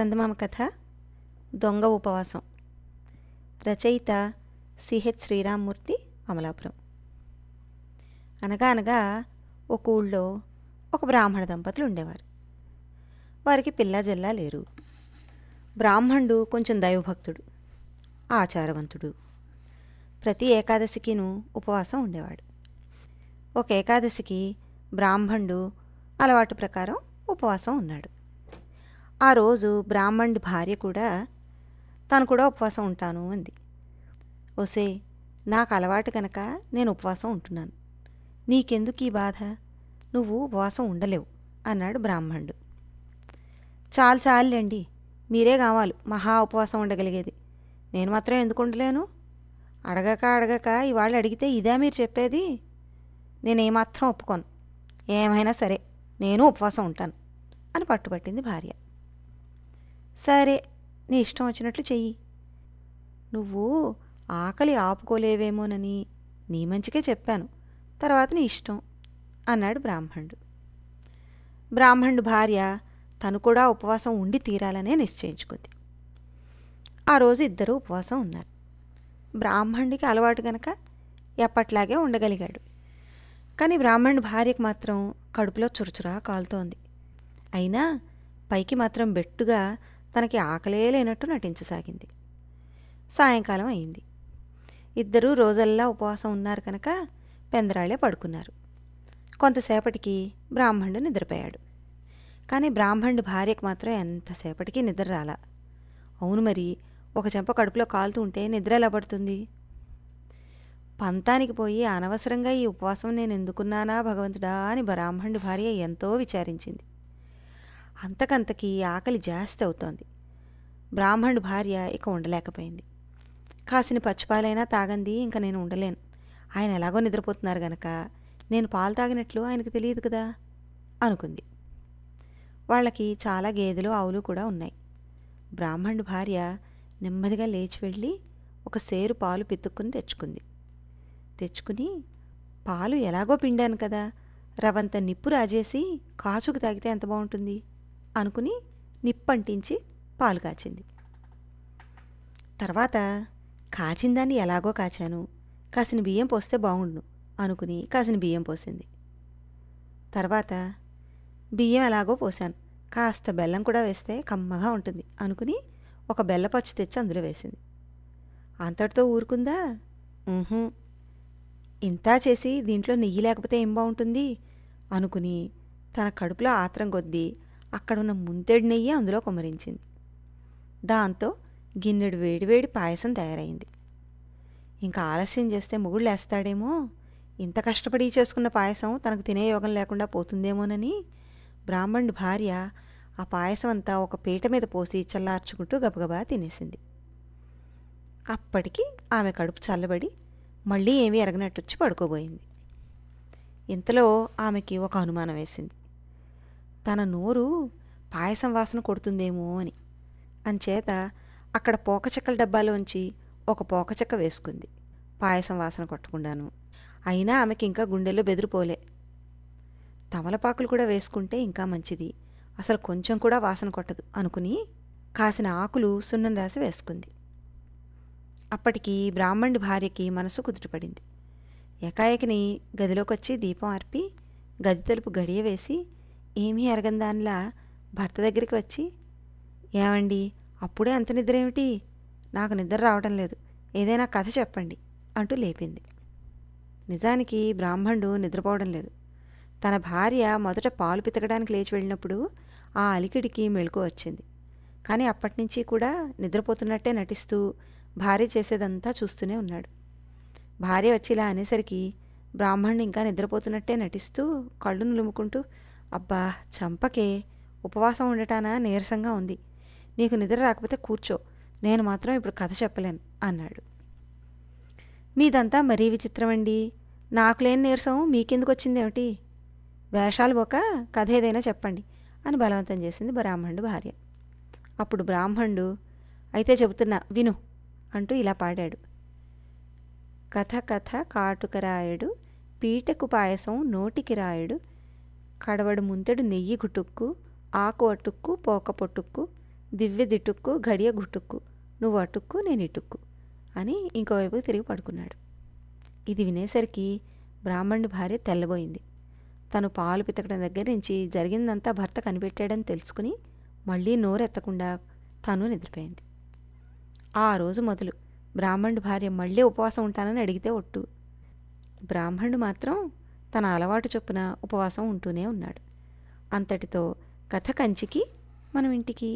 చందమామ కథ దొంగ ఉపవాసం రచయిత సిహెచ్ శ్రీరామ్మూర్తి అమలాపురం అనగా అనగా ఒక ఊళ్ళో ఒక బ్రాహ్మణ దంపతులు ఉండేవారు వారికి పిల్ల జల్లా లేరు బ్రాహ్మణుడు కొంచెం దైవభక్తుడు ఆచారవంతుడు ప్రతి ఏకాదశికిను ఉపవాసం ఉండేవాడు ఒక ఏకాదశికి బ్రాహ్మణుడు అలవాటు ప్రకారం ఉపవాసం ఉన్నాడు ఆ రోజు బ్రాహ్మణ్ భార్య కూడా తను కూడా ఉపవాసం ఉంటాను అంది ఒసే నాకు అలవాటు కనుక నేను ఉపవాసం ఉంటున్నాను నీకెందుకు ఈ బాధ నువ్వు ఉపవాసం ఉండలేవు అన్నాడు బ్రాహ్మణుడు చాలు చాలులేండి మీరే కావాలి మహా ఉపవాసం ఉండగలిగేది నేను మాత్రం ఎందుకు ఉండలేను అడగక అడగక ఇవాళ అడిగితే ఇదే మీరు చెప్పేది నేనేమాత్రం ఒప్పుకోను ఏమైనా సరే నేను ఉపవాసం ఉంటాను అని పట్టుబట్టింది భార్య సరే నీ ఇష్టం వచ్చినట్లు చెయ్యి నువ్వు ఆకలి ఆపుకోలేవేమోనని నీ మంచికే చెప్పాను తర్వాత నీ ఇష్టం అన్నాడు బ్రాహ్మణుడు బ్రాహ్మణుడు భార్య తను కూడా ఉపవాసం ఉండి తీరాలనే నిశ్చయించుకుంది ఆ రోజు ఇద్దరు ఉపవాసం ఉన్నారు బ్రాహ్మణుడికి అలవాటు గనక ఎప్పట్లాగే ఉండగలిగాడు కానీ బ్రాహ్మణుడి భార్యకు మాత్రం కడుపులో చురుచురా కాలుతోంది అయినా పైకి మాత్రం బెట్టుగా తనకి ఆకలే లేనట్టు నటించసాగింది సాయంకాలం అయింది ఇద్దరూ రోజల్లా ఉపవాసం ఉన్నారు కనుక పెందరాళ్ళే పడుకున్నారు కొంతసేపటికి బ్రాహ్మణుడు నిద్రపోయాడు కానీ బ్రాహ్మణుడు భార్యకు మాత్రం ఎంతసేపటికి నిద్ర రాలా అవును మరి ఒక చెంప కడుపులో కాలుతూ ఉంటే నిద్ర ఎలా పడుతుంది పంతానికి పోయి అనవసరంగా ఈ ఉపవాసం నేను ఎందుకున్నానా భగవంతుడా అని బ్రాహ్మణుడి భార్య ఎంతో విచారించింది అంతకంతకీ ఆకలి జాస్తి అవుతోంది బ్రాహ్మణుడి భార్య ఇక ఉండలేకపోయింది కాసిన పచ్చిపాలైనా తాగంది ఇంకా నేను ఉండలేను ఆయన ఎలాగో నిద్రపోతున్నారు గనక నేను పాలు తాగినట్లు ఆయనకు తెలియదు కదా అనుకుంది వాళ్ళకి చాలా గేదెలు ఆవులు కూడా ఉన్నాయి బ్రాహ్మణుడి భార్య నెమ్మదిగా లేచి వెళ్ళి ఒక సేరు పాలు పితుక్కుని తెచ్చుకుంది తెచ్చుకుని పాలు ఎలాగో పిండాను కదా రవంత నిప్పు రాజేసి కాచుకు తాగితే ఎంత బాగుంటుంది అనుకుని నిప్పంటించి పాలు కాచింది తర్వాత కాచిందాన్ని ఎలాగో కాచాను కాసిన బియ్యం పోస్తే బాగుండును అనుకుని కాసిన బియ్యం పోసింది తర్వాత బియ్యం ఎలాగో పోసాను కాస్త బెల్లం కూడా వేస్తే కమ్మగా ఉంటుంది అనుకుని ఒక బెల్లపచ్చు తెచ్చి అందులో వేసింది అంతటితో ఊరుకుందా ఇంత చేసి దీంట్లో నెయ్యి లేకపోతే ఏం బాగుంటుంది అనుకుని తన కడుపులో ఆత్రం కొద్దీ అక్కడున్న ముంతెడి నెయ్యి అందులో కుమరించింది దాంతో గిన్నెడు వేడివేడి పాయసం తయారైంది ఇంకా ఆలస్యం చేస్తే మొగుడు లేస్తాడేమో ఇంత కష్టపడి చేసుకున్న పాయసం తనకు తినే యోగం లేకుండా పోతుందేమోనని బ్రాహ్మణుడి భార్య ఆ పాయసం అంతా ఒక పీట మీద పోసి చల్లార్చుకుంటూ గబగబా తినేసింది అప్పటికి ఆమె కడుపు చల్లబడి మళ్ళీ ఏమీ ఎరగనట్టొచ్చి పడుకోబోయింది ఇంతలో ఆమెకి ఒక అనుమానం వేసింది తన నోరు పాయసం వాసన కొడుతుందేమో అని అంచేత అక్కడ పోకచెక్కల ఉంచి ఒక పోకచెక్క వేసుకుంది పాయసం వాసన కొట్టకుండాను అయినా ఆమెకి ఇంకా గుండెల్లో బెదిరిపోలే తమలపాకులు కూడా వేసుకుంటే ఇంకా మంచిది అసలు కొంచెం కూడా వాసన కొట్టదు అనుకుని కాసిన ఆకులు సున్నం రాసి వేసుకుంది అప్పటికి బ్రాహ్మణుడి భార్యకి మనసు కుదుటపడింది ఏకాయకిని గదిలోకొచ్చి దీపం అర్పి గది తలుపు గడియ వేసి ఏమీ ఎరగని దానిలా భర్త దగ్గరికి వచ్చి ఏమండి అప్పుడే అంత నిద్ర ఏమిటి నాకు నిద్ర రావడం లేదు ఏదైనా కథ చెప్పండి అంటూ లేపింది నిజానికి బ్రాహ్మణుడు నిద్రపోవడం లేదు తన భార్య మొదట పాలు పితకడానికి లేచి వెళ్ళినప్పుడు ఆ అలికిడికి మెళుకు వచ్చింది కానీ అప్పటి నుంచి కూడా నిద్రపోతున్నట్టే నటిస్తూ భార్య చేసేదంతా చూస్తూనే ఉన్నాడు భార్య వచ్చి ఇలా అనేసరికి బ్రాహ్మణుడు ఇంకా నిద్రపోతున్నట్టే నటిస్తూ కళ్ళు నులుముకుంటూ అబ్బా చంపకే ఉపవాసం ఉండటానా నీరసంగా ఉంది నీకు నిద్ర రాకపోతే కూర్చో నేను మాత్రం ఇప్పుడు కథ చెప్పలేను అన్నాడు మీదంతా మరీ విచిత్రం అండి నాకు లేని నీరసం మీకెందుకు వచ్చిందేమిటి వేషాలు పోక కథ ఏదైనా చెప్పండి అని బలవంతం చేసింది బ్రాహ్మణుడు భార్య అప్పుడు బ్రాహ్మణుడు అయితే చెబుతున్నా విను అంటూ ఇలా పాడాడు కథ కథ రాయుడు పీటకు పాయసం నోటికి రాయుడు కడవడు ముంతడు నెయ్యి గుటుక్కు ఆకు అటుక్కు పోక పొట్టుక్కు దివ్య దిటుక్కు గడియ గుటుక్కు నువ్వు అటుక్కు నేను ఇటుక్కు అని ఇంకోవైపుకి తిరిగి పడుకున్నాడు ఇది వినేసరికి బ్రాహ్మణుడి భార్య తెల్లబోయింది తను పాలు పితకడం దగ్గర నుంచి జరిగిందంతా భర్త కనిపెట్టాడని తెలుసుకుని మళ్ళీ నోరెత్తకుండా తను నిద్రపోయింది ఆ రోజు మొదలు బ్రాహ్మణుడి భార్య మళ్ళీ ఉపవాసం ఉంటానని అడిగితే ఒట్టు బ్రాహ్మణుడు మాత్రం తన అలవాటు చొప్పున ఉపవాసం ఉంటూనే ఉన్నాడు అంతటితో కథ కంచికి మనం ఇంటికి